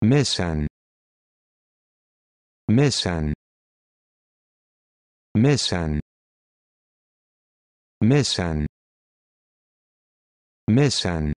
Mission. Mission. Mission. Mission. Mission.